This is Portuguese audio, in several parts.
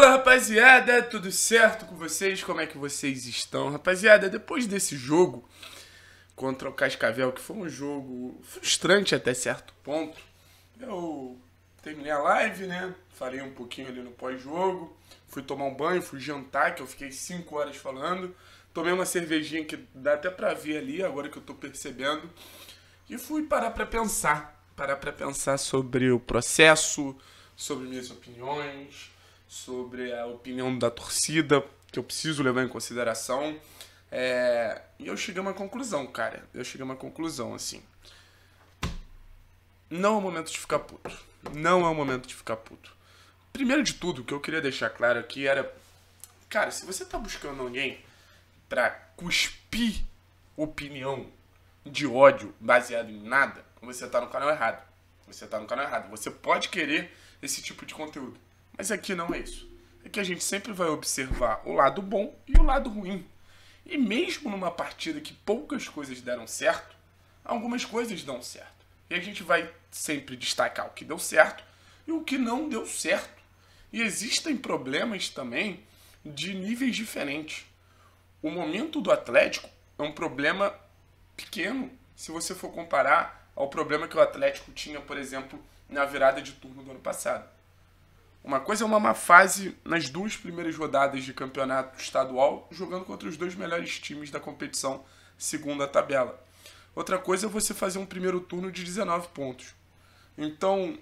Fala rapaziada, tudo certo com vocês? Como é que vocês estão? Rapaziada, depois desse jogo contra o Cascavel, que foi um jogo frustrante até certo ponto, eu terminei a live, né? Falei um pouquinho ali no pós-jogo, fui tomar um banho, fui jantar, que eu fiquei 5 horas falando, tomei uma cervejinha que dá até pra ver ali, agora que eu tô percebendo, e fui parar pra pensar, parar pra pensar sobre o processo, sobre minhas opiniões sobre a opinião da torcida, que eu preciso levar em consideração. É... E eu cheguei a uma conclusão, cara. Eu cheguei a uma conclusão, assim. Não é o momento de ficar puto. Não é o momento de ficar puto. Primeiro de tudo, o que eu queria deixar claro aqui era. Cara, se você tá buscando alguém pra cuspir opinião de ódio baseado em nada, você tá no canal errado. Você tá no canal errado. Você pode querer esse tipo de conteúdo. Mas aqui não é isso. é que a gente sempre vai observar o lado bom e o lado ruim. E mesmo numa partida que poucas coisas deram certo, algumas coisas dão certo. E a gente vai sempre destacar o que deu certo e o que não deu certo. E existem problemas também de níveis diferentes. O momento do Atlético é um problema pequeno se você for comparar ao problema que o Atlético tinha, por exemplo, na virada de turno do ano passado. Uma coisa é uma má fase nas duas primeiras rodadas de campeonato estadual, jogando contra os dois melhores times da competição, segundo a tabela. Outra coisa é você fazer um primeiro turno de 19 pontos. Então,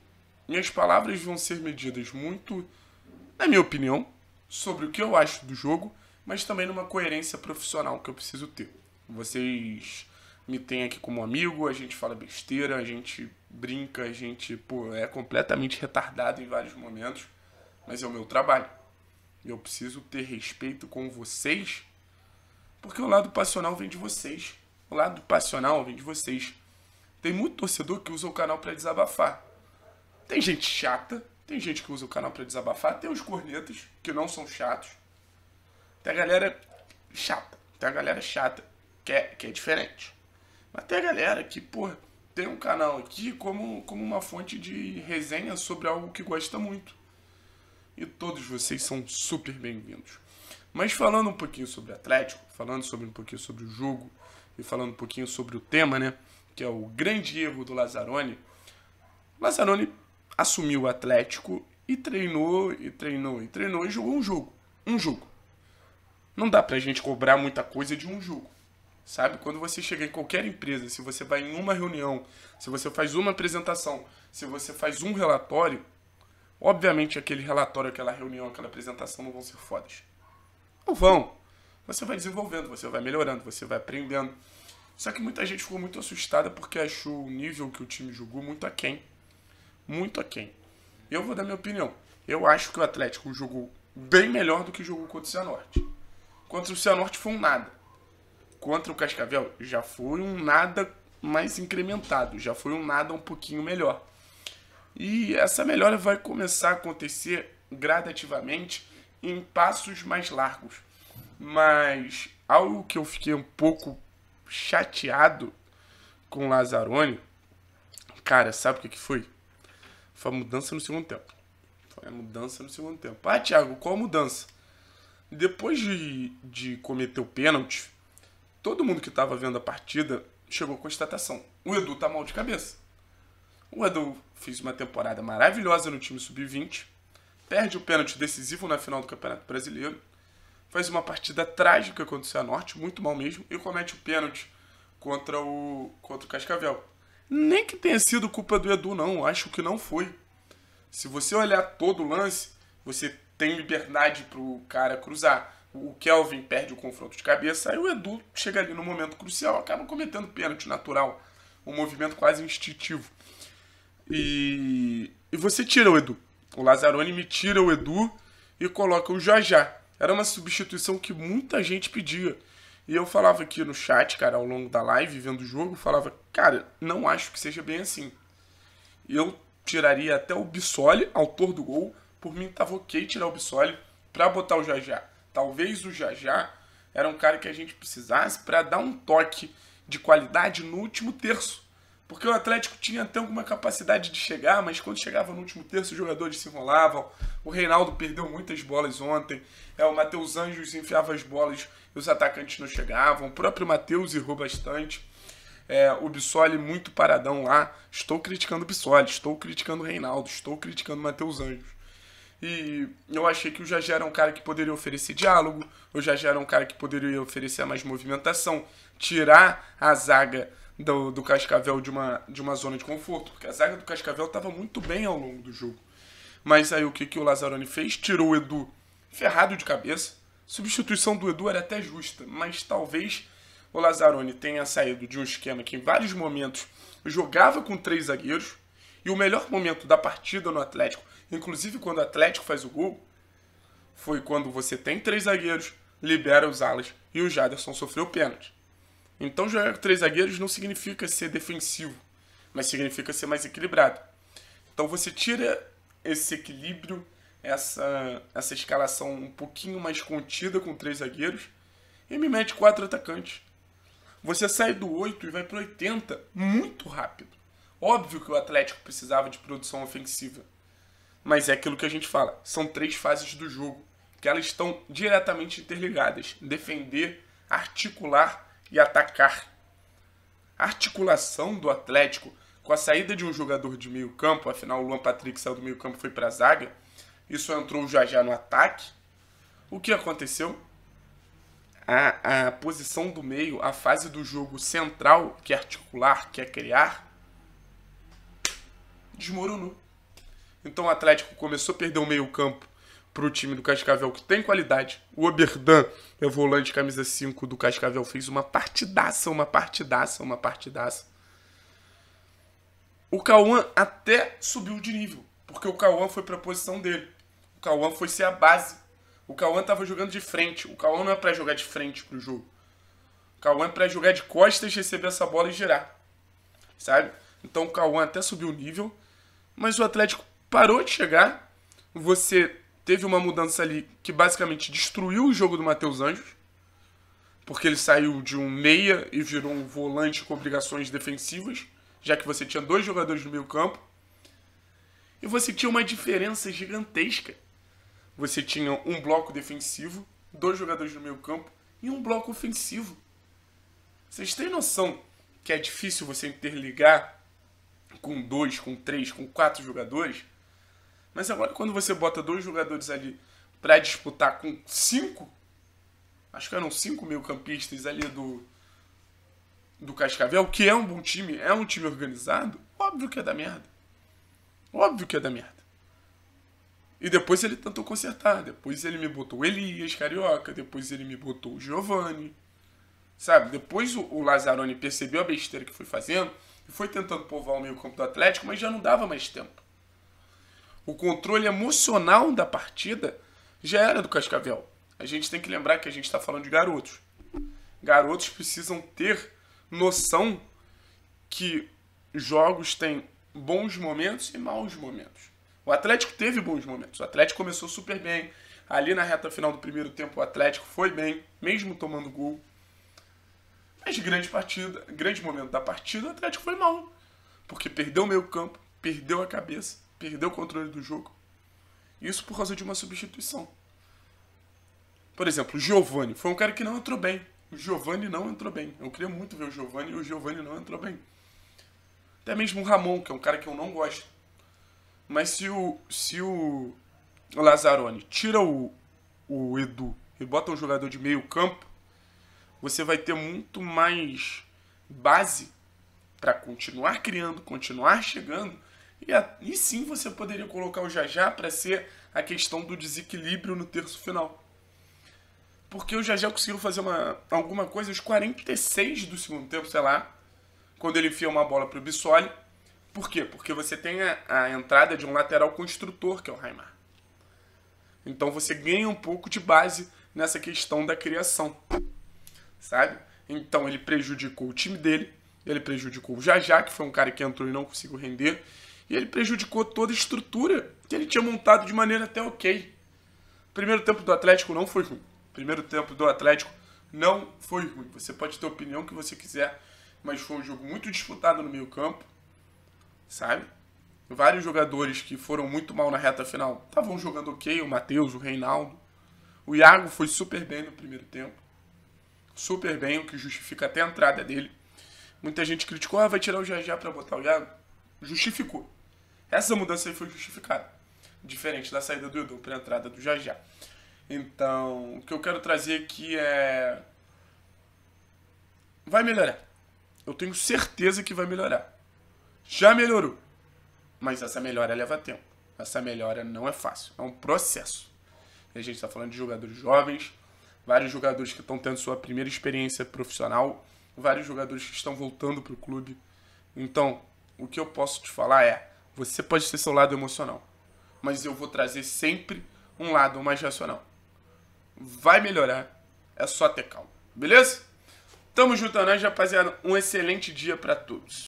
minhas palavras vão ser medidas muito, na minha opinião, sobre o que eu acho do jogo, mas também numa coerência profissional que eu preciso ter. Vocês me tem aqui como amigo, a gente fala besteira, a gente brinca, a gente pô, é completamente retardado em vários momentos, mas é o meu trabalho. Eu preciso ter respeito com vocês, porque o lado passional vem de vocês. O lado passional vem de vocês. Tem muito torcedor que usa o canal para desabafar. Tem gente chata, tem gente que usa o canal para desabafar, tem os cornetas que não são chatos. Tem a galera chata, tem a galera chata que é, que é diferente até a galera que, pô, tem um canal aqui como, como uma fonte de resenha sobre algo que gosta muito. E todos vocês são super bem-vindos. Mas falando um pouquinho sobre Atlético, falando sobre um pouquinho sobre o jogo e falando um pouquinho sobre o tema, né? Que é o grande erro do Lazzaroni. Lazzaroni assumiu o Atlético e treinou, e treinou, e treinou e jogou um jogo. Um jogo. Não dá pra gente cobrar muita coisa de um jogo sabe? Quando você chega em qualquer empresa, se você vai em uma reunião, se você faz uma apresentação, se você faz um relatório, obviamente aquele relatório, aquela reunião, aquela apresentação não vão ser fodas. Não vão. Você vai desenvolvendo, você vai melhorando, você vai aprendendo. Só que muita gente ficou muito assustada porque achou o nível que o time jogou muito aquém. Muito aquém. Eu vou dar minha opinião. Eu acho que o Atlético jogou bem melhor do que jogou contra o Cianorte. Contra o Cianorte foi um nada contra o Cascavel já foi um nada mais incrementado, já foi um nada um pouquinho melhor. E essa melhora vai começar a acontecer gradativamente em passos mais largos. Mas algo que eu fiquei um pouco chateado com o Lazzaroni, cara, sabe o que, que foi? Foi a mudança no segundo tempo. Foi a mudança no segundo tempo. Ah, Thiago, qual a mudança? Depois de, de cometer o pênalti, todo mundo que estava vendo a partida chegou à constatação: o Edu tá mal de cabeça. O Edu fez uma temporada maravilhosa no time sub-20, perde o pênalti decisivo na final do Campeonato Brasileiro, faz uma partida trágica contra o Cianorte, muito mal mesmo, e comete o pênalti contra o, contra o Cascavel. Nem que tenha sido culpa do Edu, não, acho que não foi. Se você olhar todo o lance, você tem liberdade para o cara cruzar o Kelvin perde o confronto de cabeça, aí o Edu chega ali no momento crucial, acaba cometendo pênalti natural, um movimento quase instintivo. E, e você tira o Edu. O Lazzaroni me tira o Edu e coloca o Jajá. Era uma substituição que muita gente pedia. E eu falava aqui no chat, cara, ao longo da live, vendo o jogo, falava, cara, não acho que seja bem assim. Eu tiraria até o Bissoli, autor do gol, por mim tava ok tirar o Bissoli, pra botar o Jajá. Talvez o Jajá era um cara que a gente precisasse para dar um toque de qualidade no último terço. Porque o Atlético tinha até alguma capacidade de chegar, mas quando chegava no último terço, os jogadores se enrolavam. O Reinaldo perdeu muitas bolas ontem. É, o Matheus Anjos enfiava as bolas e os atacantes não chegavam. O próprio Matheus errou bastante. É, o Bissoli muito paradão lá. Estou criticando o Bissoli, estou criticando o Reinaldo, estou criticando o Matheus Anjos. E eu achei que o Jajá era um cara que poderia oferecer diálogo, o Jajá era um cara que poderia oferecer mais movimentação, tirar a zaga do, do Cascavel de uma, de uma zona de conforto, porque a zaga do Cascavel estava muito bem ao longo do jogo. Mas aí o que, que o Lazzaroni fez? Tirou o Edu ferrado de cabeça. Substituição do Edu era até justa, mas talvez o Lazzaroni tenha saído de um esquema que em vários momentos jogava com três zagueiros, e o melhor momento da partida no Atlético Inclusive, quando o Atlético faz o gol, foi quando você tem três zagueiros, libera os alas e o Jaderson sofreu pênalti. Então, jogar com três zagueiros não significa ser defensivo, mas significa ser mais equilibrado. Então, você tira esse equilíbrio, essa, essa escalação um pouquinho mais contida com três zagueiros e me mete quatro atacantes. Você sai do 8 e vai para 80 muito rápido. Óbvio que o Atlético precisava de produção ofensiva mas é aquilo que a gente fala, são três fases do jogo, que elas estão diretamente interligadas: defender, articular e atacar. A articulação do Atlético com a saída de um jogador de meio campo, afinal o Luan Patrick saiu do meio campo e foi para a zaga, isso entrou já já no ataque. O que aconteceu? A, a posição do meio, a fase do jogo central, que é articular, que é criar, desmoronou. Então o Atlético começou a perder o meio-campo para o time do Cascavel, que tem qualidade. O Oberdan, é o volante camisa 5 do Cascavel, fez uma partidaça, uma partidaça, uma partidaça. O Cauã até subiu de nível, porque o Cauã foi para a posição dele. O Cauã foi ser a base. O Cauã estava jogando de frente. O Cauã não é para jogar de frente pro jogo. O Cauã é para jogar de costas, receber essa bola e girar. Sabe? Então o Cauã até subiu o nível, mas o Atlético parou de chegar. Você teve uma mudança ali que basicamente destruiu o jogo do Matheus Anjos, porque ele saiu de um meia e virou um volante com obrigações defensivas, já que você tinha dois jogadores no meio campo. E você tinha uma diferença gigantesca. Você tinha um bloco defensivo, dois jogadores no meio campo e um bloco ofensivo. Vocês têm noção que é difícil você interligar com dois, com três, com quatro jogadores? Mas agora quando você bota dois jogadores ali para disputar com cinco, acho que eram cinco mil campistas ali do, do Cascavel, que é um bom time, é um time organizado, óbvio que é da merda. Óbvio que é da merda. E depois ele tentou consertar. Depois ele me botou Elias Carioca, depois ele me botou Giovanni. Sabe? Depois o, o Lazzaroni percebeu a besteira que foi fazendo e foi tentando povoar o meio campo do Atlético, mas já não dava mais tempo o controle emocional da partida já era do Cascavel. A gente tem que lembrar que a gente está falando de garotos. Garotos precisam ter noção que jogos têm bons momentos e maus momentos. O Atlético teve bons momentos. O Atlético começou super bem. Ali na reta final do primeiro tempo, o Atlético foi bem, mesmo tomando gol. Mas grande partida, grande momento da partida, o Atlético foi mal. Porque perdeu o meio campo, perdeu a cabeça perdeu o controle do jogo. Isso por causa de uma substituição. Por exemplo, o Giovanni foi um cara que não entrou bem. O Giovanni não entrou bem. Eu queria muito ver o Giovanni e o Giovanni não entrou bem. Até mesmo o Ramon, que é um cara que eu não gosto. Mas se o, se o Lazzaroni tira o, o Edu e bota um jogador de meio campo, você vai ter muito mais base para continuar criando, continuar chegando e, a, e sim você poderia colocar o já já para ser a questão do desequilíbrio no terço final. Porque o Jajá conseguiu fazer uma, alguma coisa aos 46 do segundo tempo, sei lá, quando ele enfia uma bola para o Bissoli. Por quê? Porque você tem a, a, entrada de um lateral construtor, que é o Raimar. Então você ganha um pouco de base nessa questão da criação, sabe? Então ele prejudicou o time dele, ele prejudicou o Jajá, que foi um cara que entrou e não conseguiu render, e ele prejudicou toda a estrutura que ele tinha montado de maneira até ok. primeiro tempo do Atlético não foi ruim. primeiro tempo do Atlético não foi ruim. Você pode ter a opinião que você quiser, mas foi um jogo muito disputado no meio campo, sabe? Vários jogadores que foram muito mal na reta final estavam jogando ok, o Matheus, o Reinaldo. O Iago foi super bem no primeiro tempo. Super bem, o que justifica até a entrada dele. Muita gente criticou, ah, vai tirar o Jajá para botar o Iago. Justificou. Essa mudança aí foi justificada. Diferente da saída do Edu para a entrada do Jajá. Então, o que eu quero trazer aqui é. Vai melhorar. Eu tenho certeza que vai melhorar. Já melhorou. Mas essa melhora leva tempo. Essa melhora não é fácil. É um processo. E a gente está falando de jogadores jovens, vários jogadores que estão tendo sua primeira experiência profissional, vários jogadores que estão voltando para o clube. Então, o que eu posso te falar é: você pode ter seu lado emocional, mas eu vou trazer sempre um lado mais racional. Vai melhorar, é só ter calma, beleza? Tamo junto, juntando, é rapaziada. Um excelente dia para todos.